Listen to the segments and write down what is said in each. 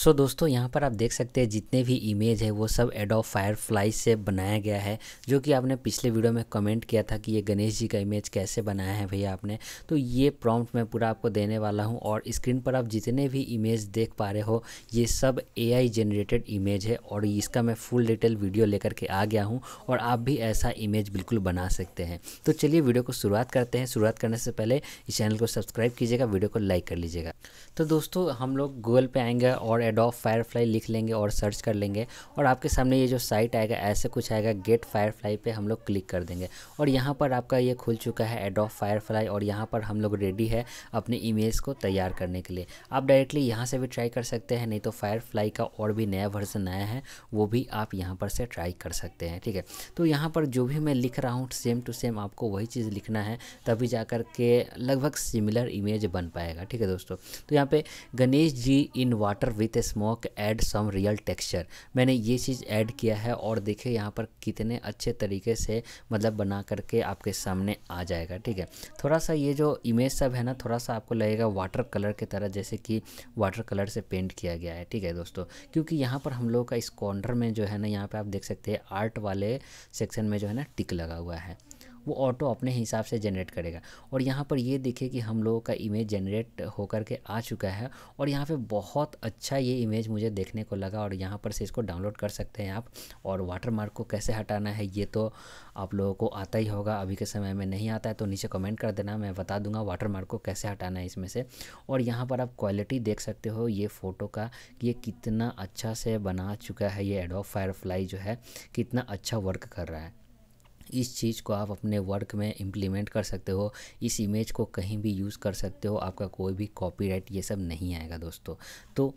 सो so, दोस्तों यहाँ पर आप देख सकते हैं जितने भी इमेज है वो सब फायर फायरफ्लाई से बनाया गया है जो कि आपने पिछले वीडियो में कमेंट किया था कि ये गणेश जी का इमेज कैसे बनाया है भैया आपने तो ये प्रॉम्प्ट मैं पूरा आपको देने वाला हूँ और स्क्रीन पर आप जितने भी इमेज देख पा रहे हो ये सब ए जनरेटेड इमेज है और इसका मैं फुल डिटेल वीडियो लेकर के आ गया हूँ और आप भी ऐसा इमेज बिल्कुल बना सकते हैं तो चलिए वीडियो को शुरुआत करते हैं शुरुआत करने से पहले इस चैनल को सब्सक्राइब कीजिएगा वीडियो को लाइक कर लीजिएगा तो दोस्तों हम लोग गूगल पर आएंगे और एडोफ फायरफ्लाई लिख लेंगे और सर्च कर लेंगे और आपके सामने ये जो साइट आएगा ऐसे कुछ आएगा गेट फायरफ्लाई पे हम लोग क्लिक कर देंगे और यहाँ पर आपका ये खुल चुका है एडोफ फायरफ्लाई और यहाँ पर हम लोग रेडी है अपने इमेज को तैयार करने के लिए आप डायरेक्टली यहाँ से भी ट्राई कर सकते हैं नहीं तो फायरफ्लाई का और भी नया वर्जन आया है वो भी आप यहाँ पर से ट्राई कर सकते हैं ठीक है तो यहाँ पर जो भी मैं लिख रहा हूँ सेम टू सेम आपको वही चीज़ लिखना है तभी जा के लगभग सिमिलर इमेज बन पाएगा ठीक है दोस्तों तो यहाँ पर Ganesh ji in water with the smoke add some real texture मैंने ये चीज़ ऐड किया है और देखिए यहाँ पर कितने अच्छे तरीके से मतलब बना करके आपके सामने आ जाएगा ठीक है थोड़ा सा ये जो इमेज सब है ना थोड़ा सा आपको लगेगा वाटर कलर की तरह जैसे कि वाटर कलर से पेंट किया गया है ठीक है दोस्तों क्योंकि यहाँ पर हम लोग का इस कॉर्नर में जो है ना यहाँ पर आप देख सकते हैं आर्ट वाले सेक्शन में जो है ना टिक लगा हुआ है वो ऑटो अपने हिसाब से जनरेट करेगा और यहाँ पर ये देखिए कि हम लोगों का इमेज जनरेट होकर के आ चुका है और यहाँ पे बहुत अच्छा ये इमेज मुझे देखने को लगा और यहाँ पर से इसको डाउनलोड कर सकते हैं आप और वाटरमार्क को कैसे हटाना है ये तो आप लोगों को आता ही होगा अभी के समय में नहीं आता है तो नीचे कमेंट कर देना मैं बता दूंगा वाटरमार्क को कैसे हटाना है इसमें से और यहाँ पर आप क्वालिटी देख सकते हो ये फ़ोटो का ये कितना अच्छा से बना चुका है ये एडो फायरफ्लाई जो है कितना अच्छा वर्क कर रहा है इस चीज़ को आप अपने वर्क में इम्प्लीमेंट कर सकते हो इस इमेज को कहीं भी यूज़ कर सकते हो आपका कोई भी कॉपीराइट ये सब नहीं आएगा दोस्तों तो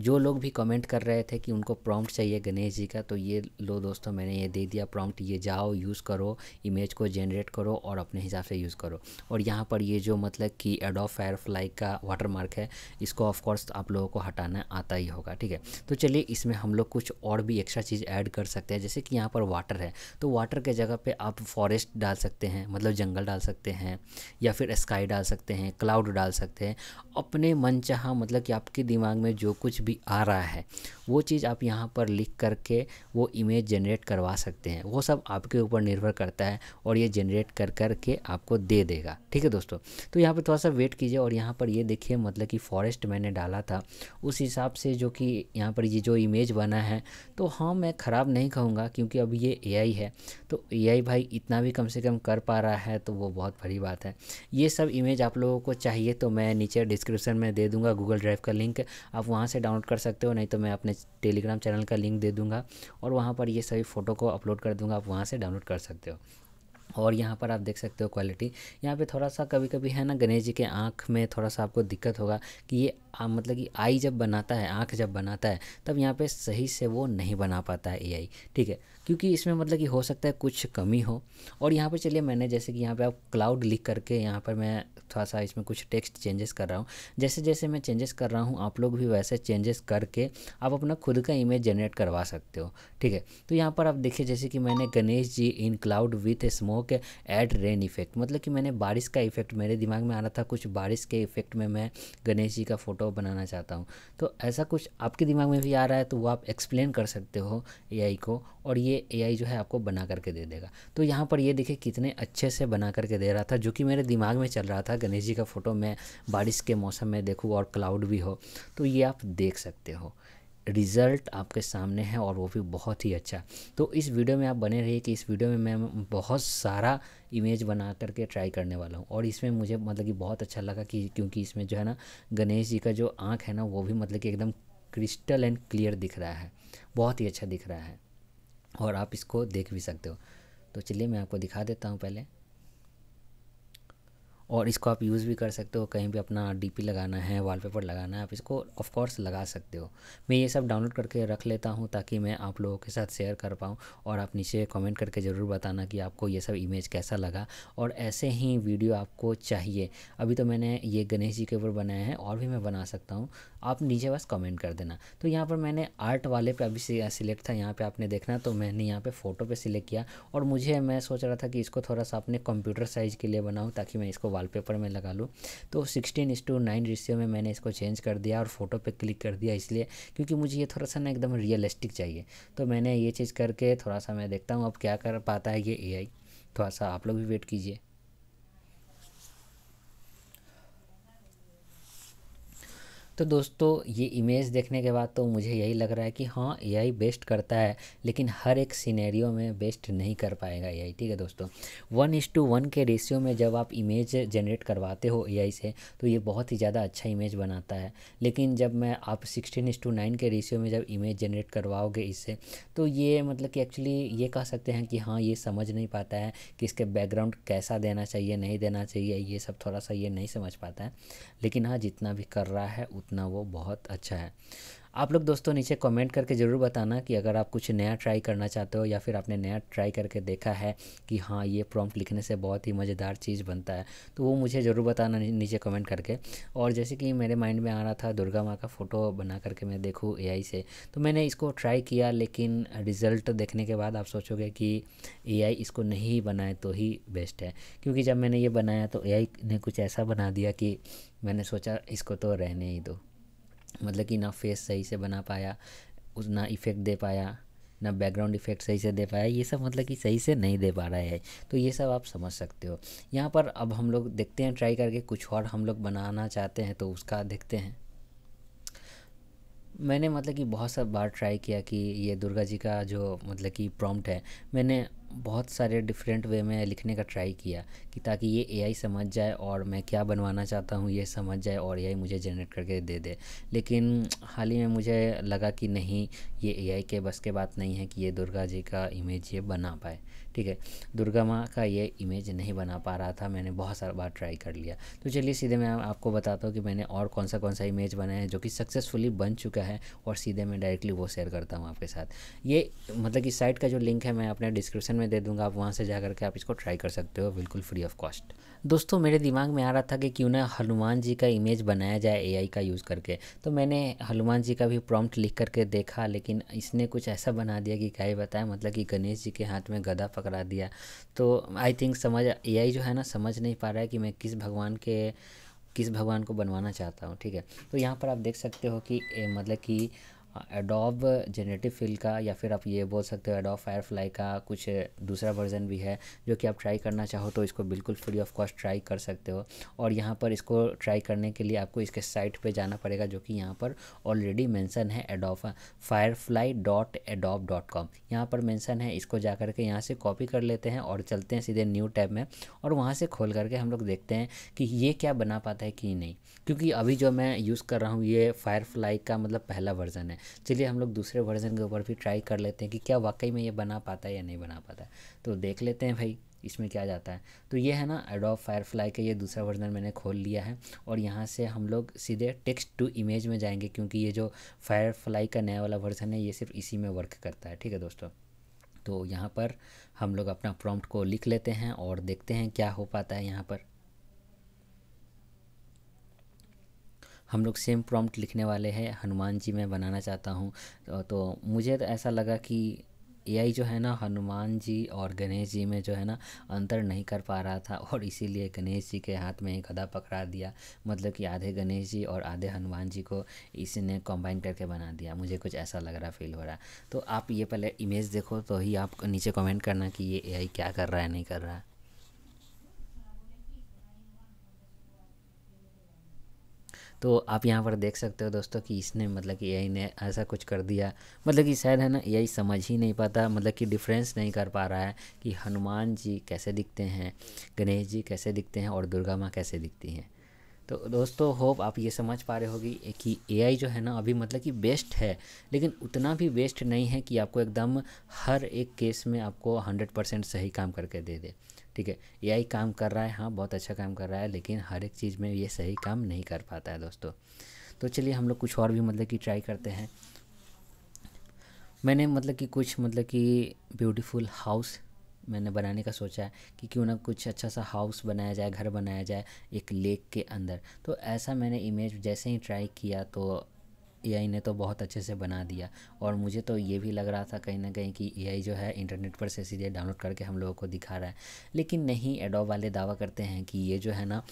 जो लोग भी कमेंट कर रहे थे कि उनको प्रॉम्प्ट चाहिए गणेश जी का तो ये लो दोस्तों मैंने ये दे दिया प्रॉम्प्ट ये जाओ यूज़ करो इमेज को जनरेट करो और अपने हिसाब से यूज़ करो और यहाँ पर ये जो मतलब कि एडोफ फायरफ्लाई का वाटरमार्क है इसको ऑफकोर्स आप लोगों को हटाना आता ही होगा ठीक है तो चलिए इसमें हम लोग कुछ और भी एक्स्ट्रा चीज़ ऐड कर सकते हैं जैसे कि यहाँ पर वाटर है तो वाटर के जगह पर आप फॉरेस्ट डाल सकते हैं मतलब जंगल डाल सकते हैं या फिर स्काई डाल सकते हैं क्लाउड डाल सकते हैं अपने मन मतलब कि आपके दिमाग में जो कुछ भी आ रहा है वो चीज़ आप यहाँ पर लिख करके वो इमेज जनरेट करवा सकते हैं वो सब आपके ऊपर निर्भर करता है और ये जनरेट कर कर के आपको दे देगा ठीक है दोस्तों तो यहाँ पर थोड़ा सा वेट कीजिए और यहाँ पर ये देखिए मतलब कि फॉरेस्ट मैंने डाला था उस हिसाब से जो कि यहाँ पर ये जो इमेज बना है तो हाँ मैं ख़राब नहीं कहूँगा क्योंकि अब ये ए है तो ए भाई इतना भी कम से कम कर पा रहा है तो वो बहुत बड़ी बात है ये सब इमेज आप लोगों को चाहिए तो मैं नीचे डिस्क्रिप्शन में दे दूँगा गूगल ड्राइव का लिंक आप वहाँ से डाउन डाउनलोड कर सकते हो नहीं तो मैं अपने टेलीग्राम चैनल का लिंक दे दूँगा और वहाँ पर ये सभी फ़ोटो को अपलोड कर दूँगा आप वहाँ से डाउनलोड कर सकते हो और यहाँ पर आप देख सकते हो क्वालिटी यहाँ पे थोड़ा सा कभी कभी है ना गणेश जी के आँख में थोड़ा सा आपको दिक्कत होगा कि ये आ, मतलब कि आई जब बनाता है आँख जब बनाता है तब यहाँ पे सही से वो नहीं बना पाता है एआई ठीक है क्योंकि इसमें मतलब कि हो सकता है कुछ कमी हो और यहाँ पे चलिए मैंने जैसे कि यहाँ पे आप क्लाउड लिख करके यहाँ पर मैं थोड़ा सा इसमें कुछ टेक्स्ट चेंजेस कर रहा हूँ जैसे जैसे मैं चेंजेस कर रहा हूँ आप लोग भी वैसे चेंजेस करके आप अपना खुद का इमेज जनरेट करवा सकते हो ठीक है तो यहाँ पर आप देखिए जैसे कि मैंने Ganesh ji in cloud with smoke at rain effect मतलब कि मैंने बारिश का इफेक्ट मेरे दिमाग में आ रहा था कुछ बारिश के इफेक्ट में मैं गणेश जी का फ़ोटो फ़ोटो बनाना चाहता हूँ तो ऐसा कुछ आपके दिमाग में भी आ रहा है तो वो आप एक्सप्लेन कर सकते हो एआई को और ये एआई जो है आपको बना करके दे देगा तो यहाँ पर ये देखिए कितने अच्छे से बना करके दे रहा था जो कि मेरे दिमाग में चल रहा था गणेश जी का फ़ोटो मैं बारिश के मौसम में देखूँ और क्लाउड भी हो तो ये आप देख सकते हो रिज़ल्ट आपके सामने है और वो भी बहुत ही अच्छा तो इस वीडियो में आप बने रहिए कि इस वीडियो में मैं बहुत सारा इमेज बना करके ट्राई करने वाला हूँ और इसमें मुझे मतलब कि बहुत अच्छा लगा कि क्योंकि इसमें जो है ना गणेश जी का जो आँख है ना वो भी मतलब कि एकदम क्रिस्टल एंड क्लियर दिख रहा है बहुत ही अच्छा दिख रहा है और आप इसको देख भी सकते हो तो चलिए मैं आपको दिखा देता हूँ पहले और इसको आप यूज़ भी कर सकते हो कहीं भी अपना डीपी लगाना है वॉलपेपर लगाना है आप इसको ऑफ कोर्स लगा सकते हो मैं ये सब डाउनलोड करके रख लेता हूँ ताकि मैं आप लोगों के साथ शेयर कर पाऊँ और आप नीचे कमेंट करके ज़रूर बताना कि आपको ये सब इमेज कैसा लगा और ऐसे ही वीडियो आपको चाहिए अभी तो मैंने ये गणेश जी के ऊपर बनाया है और भी मैं बना सकता हूँ आप नीचे बस कमेंट कर देना तो यहाँ पर मैंने आर्ट वाले पर अभी सिलेक्ट था यहाँ पर आपने देखना तो मैंने यहाँ पर फ़ोटो पर सिलेक्ट किया और मुझे मैं सोच रहा था कि इसको थोड़ा सा अपने कंप्यूटर साइज़ के लिए बनाऊँ ताकि मैं इसको वॉलपेपर में लगा लूँ तो सिक्सटीन इस टू नाइन रिश्यो में मैंने इसको चेंज कर दिया और फोटो पे क्लिक कर दिया इसलिए क्योंकि मुझे ये थोड़ा सा ना एकदम रियलिस्टिक चाहिए तो मैंने ये चीज़ करके थोड़ा सा मैं देखता हूँ अब क्या कर पाता है ये ए थोड़ा सा आप लोग भी वेट कीजिए तो दोस्तों ये इमेज देखने के बाद तो मुझे यही लग रहा है कि हाँ आई बेस्ट करता है लेकिन हर एक सीनेरियो में बेस्ट नहीं कर पाएगा आई ठीक है दोस्तों वन इज टू वन के रेशियो में जब आप इमेज जनरेट करवाते हो आई से तो ये बहुत ही ज़्यादा अच्छा इमेज बनाता है लेकिन जब मैं आप सिक्सटीन इज टू नाइन के रेशियो में जब इमेज जनरेट करवाओगे इससे तो ये मतलब कि एक्चुअली ये कह सकते हैं कि हाँ ये समझ नहीं पाता है कि इसके बैकग्राउंड कैसा देना चाहिए नहीं देना चाहिए ये सब थोड़ा सा ये नहीं समझ पाता है लेकिन हाँ जितना भी कर रहा है ना वो बहुत अच्छा है आप लोग दोस्तों नीचे कमेंट करके ज़रूर बताना कि अगर आप कुछ नया ट्राई करना चाहते हो या फिर आपने नया ट्राई करके देखा है कि हाँ ये प्रॉम्प्ट लिखने से बहुत ही मज़ेदार चीज़ बनता है तो वो मुझे ज़रूर बताना नीचे कमेंट करके और जैसे कि मेरे माइंड में आ रहा था दुर्गा माँ का फ़ोटो बना करके मैं देखूँ ए से तो मैंने इसको ट्राई किया लेकिन रिज़ल्ट देखने के बाद आप सोचोगे कि ए इसको नहीं बनाए तो ही बेस्ट है क्योंकि जब मैंने ये बनाया तो ए ने कुछ ऐसा बना दिया कि मैंने सोचा इसको तो रहने ही दो मतलब कि ना फेस सही से बना पाया उस ना इफ़ेक्ट दे पाया ना बैकग्राउंड इफेक्ट सही से दे पाया ये सब मतलब कि सही से नहीं दे पा रहा है तो ये सब आप समझ सकते हो यहाँ पर अब हम लोग देखते हैं ट्राई करके कुछ और हम लोग बनाना चाहते हैं तो उसका देखते हैं मैंने मतलब कि बहुत सब बार ट्राई किया कि ये दुर्गा जी का जो मतलब कि प्रॉम्प्ट है मैंने बहुत सारे डिफरेंट वे में लिखने का ट्राई किया कि ताकि ये एआई समझ जाए और मैं क्या बनवाना चाहता हूँ ये समझ जाए और एआई मुझे जनरेट करके दे दे लेकिन हाल ही में मुझे लगा कि नहीं ये एआई के बस के बात नहीं है कि ये दुर्गा जी का इमेज ये बना पाए ठीक है दुर्गा माँ का ये इमेज नहीं बना पा रहा था मैंने बहुत सारा बार ट्राई कर लिया तो चलिए सीधे मैं आपको बताता हूँ कि मैंने और कौन सा कौन सा इमेज बनाया है जो कि सक्सेसफुली बन चुका है और सीधे मैं डायरेक्टली वो शेयर करता हूँ आपके साथ ये मतलब कि साइट का जो लिंक है मैं अपने डिस्क्रिप्शन में में दे दूंगा आप वहाँ से जा करके आप इसको ट्राई कर सकते हो बिल्कुल फ्री ऑफ कॉस्ट दोस्तों मेरे दिमाग में आ रहा था कि क्यों ना हनुमान जी का इमेज बनाया जाए एआई का यूज़ करके तो मैंने हनुमान जी का भी प्रॉम्प्ट लिख करके देखा लेकिन इसने कुछ ऐसा बना दिया कि क्या ही बताया मतलब कि गणेश जी के हाथ में गधा पकड़ा दिया तो आई थिंक समझ ए जो है ना समझ नहीं पा रहा है कि मैं किस भगवान के किस भगवान को बनवाना चाहता हूँ ठीक है तो यहाँ पर आप देख सकते हो कि ए, मतलब कि एडोब जेनेटिव फिल का या फिर आप ये बोल सकते हो एडोब फायरफ्लाई का कुछ दूसरा वर्जन भी है जो कि आप ट्राई करना चाहो तो इसको बिल्कुल फ्री ऑफ कॉस्ट ट्राई कर सकते हो और यहाँ पर इसको ट्राई करने के लिए आपको इसके साइट पे जाना पड़ेगा जो कि यहाँ पर ऑलरेडी मेंशन है fire firefly dot Adobe dot com यहाँ पर मैंसन है इसको जा के यहाँ से कॉपी कर लेते हैं और चलते हैं सीधे न्यू टैब में और वहाँ से खोल करके हम लोग देखते हैं कि ये क्या बना पाता है कि नहीं क्योंकि अभी जो मैं यूज़ कर रहा हूँ ये फायरफ्लाई का मतलब पहला वर्जन है चलिए हम लोग दूसरे वर्जन के ऊपर भी ट्राई कर लेते हैं कि क्या वाकई में ये बना पाता है या नहीं बना पाता तो देख लेते हैं भाई इसमें क्या जाता है तो ये है ना एडोब फायरफ्लाई का ये दूसरा वर्जन मैंने खोल लिया है और यहाँ से हम लोग सीधे टेक्स्ट टू इमेज में जाएंगे क्योंकि ये जो फायरफ्लाई का नया वाला वर्जन है ये सिर्फ इसी में वर्क करता है ठीक है दोस्तों तो यहाँ पर हम लोग अपना प्रॉम्प्ट को लिख लेते हैं और देखते हैं क्या हो पाता है यहाँ पर हम लोग सेम प्रॉम्प्ट लिखने वाले हैं हनुमान जी मैं बनाना चाहता हूँ तो, तो मुझे तो ऐसा लगा कि ए जो है ना हनुमान जी और गणेश जी में जो है ना अंतर नहीं कर पा रहा था और इसीलिए गणेश जी के हाथ में ही गधा पकड़ा दिया मतलब कि आधे गणेश जी और आधे हनुमान जी को इसने कंबाइन करके बना दिया मुझे कुछ ऐसा लग रहा फील हो रहा तो आप ये पहले इमेज देखो तो ही आप नीचे कमेंट करना कि ये ए क्या कर रहा है नहीं कर रहा है तो आप यहाँ पर देख सकते हो दोस्तों कि इसने मतलब कि ए ने ऐसा कुछ कर दिया मतलब कि शायद है ना ए समझ ही नहीं पाता मतलब कि डिफरेंस नहीं कर पा रहा है कि हनुमान जी कैसे दिखते हैं गणेश जी कैसे दिखते हैं और दुर्गा माँ कैसे दिखती हैं तो दोस्तों होप आप ये समझ पा रहे होगी कि आई जो है ना अभी मतलब कि बेस्ट है लेकिन उतना भी बेस्ट नहीं है कि आपको एकदम हर एक केस में आपको हंड्रेड परसेंट सही काम करके दे दे ठीक है ए काम कर रहा है हाँ बहुत अच्छा काम कर रहा है लेकिन हर एक चीज़ में ये सही काम नहीं कर पाता है दोस्तों तो चलिए हम लोग कुछ और भी मतलब कि ट्राई करते हैं मैंने मतलब कि कुछ मतलब कि ब्यूटीफुल हाउस मैंने बनाने का सोचा है कि क्यों ना कुछ अच्छा सा हाउस बनाया जाए घर बनाया जाए एक लेक के अंदर तो ऐसा मैंने इमेज जैसे ही ट्राई किया तो एआई ने तो बहुत अच्छे से बना दिया और मुझे तो ये भी लग रहा था कहीं ना कहीं कि एआई जो है इंटरनेट पर से सीधे डाउनलोड करके हम लोगों को दिखा रहा है लेकिन नहीं एडोब वाले दावा करते हैं कि ये जो है ना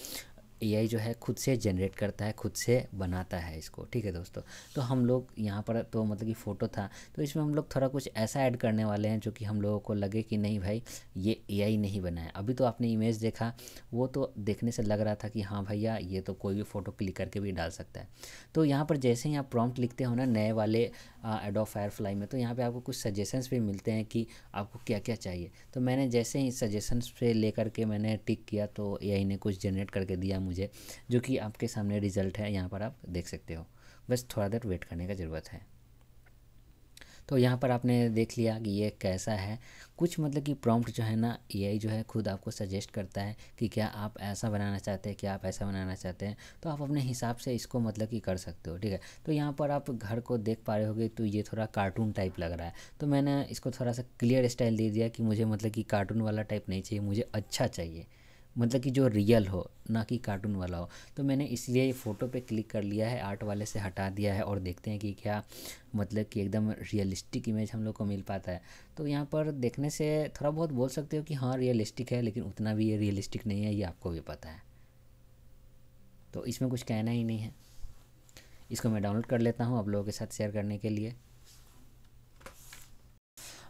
एआई जो है खुद से जनरेट करता है खुद से बनाता है इसको ठीक है दोस्तों तो हम लोग यहाँ पर तो मतलब कि फ़ोटो था तो इसमें हम लोग थोड़ा कुछ ऐसा ऐड करने वाले हैं जो कि हम लोगों को लगे कि नहीं भाई ये एआई नहीं बना है अभी तो आपने इमेज देखा वो तो देखने से लग रहा था कि हाँ भैया ये तो कोई भी फ़ोटो क्लिक करके भी डाल सकता है तो यहाँ पर जैसे ही आप प्रॉम्प्ट लिखते हो ना नए वाले एडो फायरफ्लाई में तो यहाँ पे आपको कुछ सजेशंस भी मिलते हैं कि आपको क्या क्या चाहिए तो मैंने जैसे ही सजेशंस पे लेकर के मैंने टिक किया तो ए ने कुछ जनरेट करके दिया मुझे जो कि आपके सामने रिज़ल्ट है यहाँ पर आप देख सकते हो बस थोड़ा देर वेट करने का ज़रूरत है तो यहाँ पर आपने देख लिया कि ये कैसा है कुछ मतलब कि प्रॉम्प्ट जो है ना ए जो है खुद आपको सजेस्ट करता है कि क्या आप ऐसा बनाना चाहते हैं क्या आप ऐसा बनाना चाहते हैं तो आप अपने हिसाब से इसको मतलब कि कर सकते हो ठीक है तो यहाँ पर आप घर को देख पा रहे होगे तो ये थोड़ा कार्टून टाइप लग रहा है तो मैंने इसको थोड़ा सा क्लियर स्टाइल दे दिया कि मुझे मतलब कि कार्टून वाला टाइप नहीं चाहिए मुझे अच्छा चाहिए मतलब कि जो रियल हो ना कि कार्टून वाला हो तो मैंने इसलिए ये फ़ोटो पे क्लिक कर लिया है आर्ट वाले से हटा दिया है और देखते हैं कि क्या मतलब कि एकदम रियलिस्टिक इमेज हम लोग को मिल पाता है तो यहाँ पर देखने से थोड़ा बहुत बोल सकते हो कि हाँ रियलिस्टिक है लेकिन उतना भी ये रियलिस्टिक नहीं है ये आपको भी पता है तो इसमें कुछ कहना ही नहीं है इसको मैं डाउनलोड कर लेता हूँ आप लोगों के साथ शेयर करने के लिए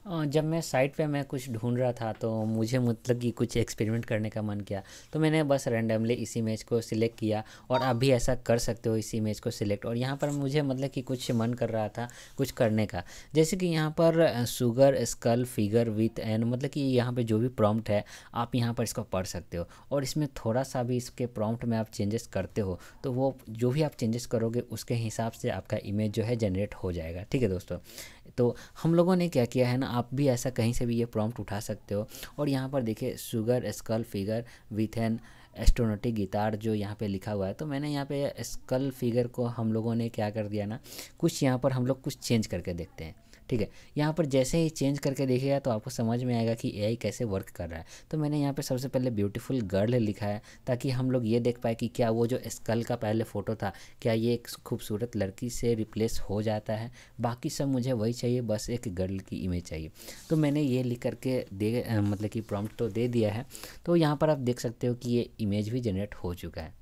जब मैं साइट पे मैं कुछ ढूंढ रहा था तो मुझे मतलब कि कुछ एक्सपेरिमेंट करने का मन किया तो मैंने बस रैंडमली इस इमेज को सिलेक्ट किया और आप भी ऐसा कर सकते हो इस इमेज को सिलेक्ट और यहाँ पर मुझे मतलब कि कुछ मन कर रहा था कुछ करने का जैसे कि यहाँ पर sugar skull figure with and मतलब कि यहाँ पर जो भी प्रॉम्प्ट है आप यहाँ पर इसको पढ़ सकते हो और इसमें थोड़ा सा भी इसके प्रॉम्प्ट में आप चेंजेस करते हो तो वो जो भी आप चेंजेस करोगे उसके हिसाब से आपका इमेज जो है जनरेट हो जाएगा ठीक है दोस्तों तो हम लोगों ने क्या किया है ना आप भी ऐसा कहीं से भी ये प्रॉम्प्ट उठा सकते हो और यहाँ पर देखिए sugar skull figure with an astronautic guitar जो यहाँ पे लिखा हुआ है तो मैंने यहाँ पे स्कल फिगर को हम लोगों ने क्या कर दिया ना कुछ यहाँ पर हम लोग कुछ चेंज करके देखते हैं ठीक है यहाँ पर जैसे ही चेंज करके देखेगा तो आपको समझ में आएगा कि ए कैसे वर्क कर रहा है तो मैंने यहाँ पर सबसे पहले ब्यूटीफुल गर्ल लिखा है ताकि हम लोग ये देख पाए कि क्या वो जो स्कल का पहले फ़ोटो था क्या ये एक खूबसूरत लड़की से रिप्लेस हो जाता है बाकी सब मुझे वही चाहिए बस एक गर्ल की इमेज चाहिए तो मैंने ये लिख करके दे मतलब कि प्रॉम्प्ट तो दे दिया है तो यहाँ पर आप देख सकते हो कि ये इमेज भी जनरेट हो चुका है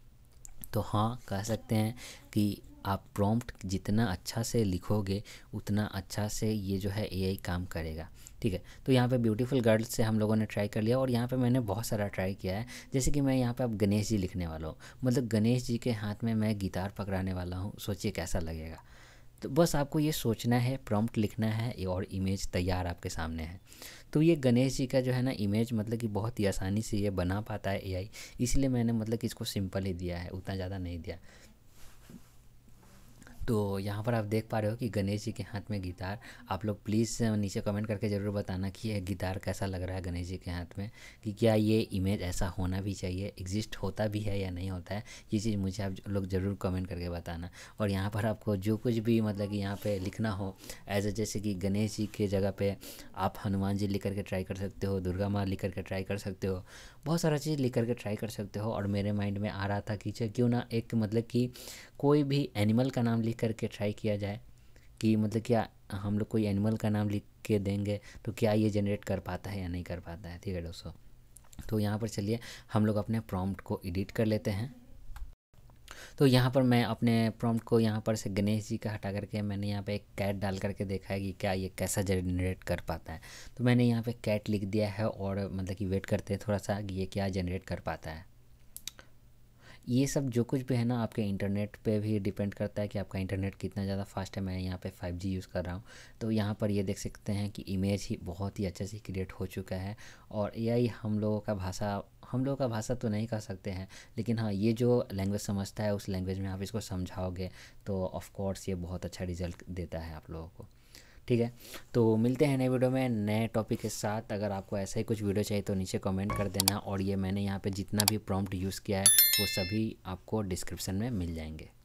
तो हाँ कह सकते हैं कि आप प्रॉम्प्ट जितना अच्छा से लिखोगे उतना अच्छा से ये जो है एआई काम करेगा ठीक है तो यहाँ पे ब्यूटीफुल गर्ल्स से हम लोगों ने ट्राई कर लिया और यहाँ पे मैंने बहुत सारा ट्राई किया है जैसे कि मैं यहाँ पे अब गणेश जी लिखने वाला हूँ मतलब गणेश जी के हाथ में मैं गिटार पकड़ाने वाला हूँ सोचिए कैसा लगेगा तो बस आपको ये सोचना है प्रॉम्प्ट लिखना है और इमेज तैयार आपके सामने है तो ये गणेश जी का जो है ना इमेज मतलब कि बहुत ही आसानी से ये बना पाता है एआई इसलिए मैंने मतलब कि इसको सिंपल ही दिया है उतना ज़्यादा नहीं दिया तो यहाँ पर आप देख पा रहे हो कि गणेश जी के हाथ में गिटार आप लोग प्लीज़ नीचे कमेंट करके ज़रूर बताना कि यह गिटार कैसा लग रहा है गणेश जी के हाथ में कि क्या ये इमेज ऐसा होना भी चाहिए एग्जिस्ट होता भी है या नहीं होता है ये चीज़ मुझे आप लोग ज़रूर कमेंट करके बताना और यहाँ पर आपको जो कुछ भी मतलब कि यहाँ पर लिखना हो एज अ जैसे कि गणेश जी के जगह पर आप हनुमान जी लिख करके ट्राई कर सकते हो दुर्गा माँ लिख करके ट्राई कर सकते हो बहुत सारा चीज़ लिख करके ट्राई कर सकते हो और मेरे माइंड में आ रहा था कि क्यों ना एक मतलब कि कोई भी एनिमल का नाम लिख करके ट्राई किया जाए कि मतलब क्या हम लोग कोई एनिमल का नाम लिख के देंगे तो क्या ये जनरेट कर पाता है या नहीं कर पाता है ठीक है दोस्तों तो यहाँ पर चलिए हम लोग अपने प्रॉम्प्ट को एडिट कर लेते हैं तो यहाँ पर मैं अपने प्रॉम्प्ट को यहाँ पर से गणेश जी का हटा करके मैंने यहाँ पे एक कैट डाल करके देखा है कि क्या ये कैसा जनरेट कर पाता है तो मैंने यहाँ पे कैट लिख दिया है और मतलब कि वेट करते हैं थोड़ा सा कि ये क्या जनरेट कर पाता है ये सब जो कुछ भी है ना आपके इंटरनेट पे भी डिपेंड करता है कि आपका इंटरनेट कितना ज़्यादा फास्ट है मैं यहाँ पे 5G यूज़ कर रहा हूँ तो यहाँ पर ये देख सकते हैं कि इमेज ही बहुत ही अच्छे से क्रिएट हो चुका है और यही हम लोगों का भाषा हम लोगों का भाषा तो नहीं कह सकते हैं लेकिन हाँ ये जो लैंग्वेज समझता है उस लैंग्वेज में आप इसको समझाओगे तो ऑफ़ कोर्स ये बहुत अच्छा रिजल्ट देता है आप लोगों को ठीक है तो मिलते हैं नए वीडियो में नए टॉपिक के साथ अगर आपको ऐसे ही कुछ वीडियो चाहिए तो नीचे कमेंट कर देना और ये मैंने यहाँ पे जितना भी प्रॉम्प्ट यूज़ किया है वो सभी आपको डिस्क्रिप्शन में मिल जाएंगे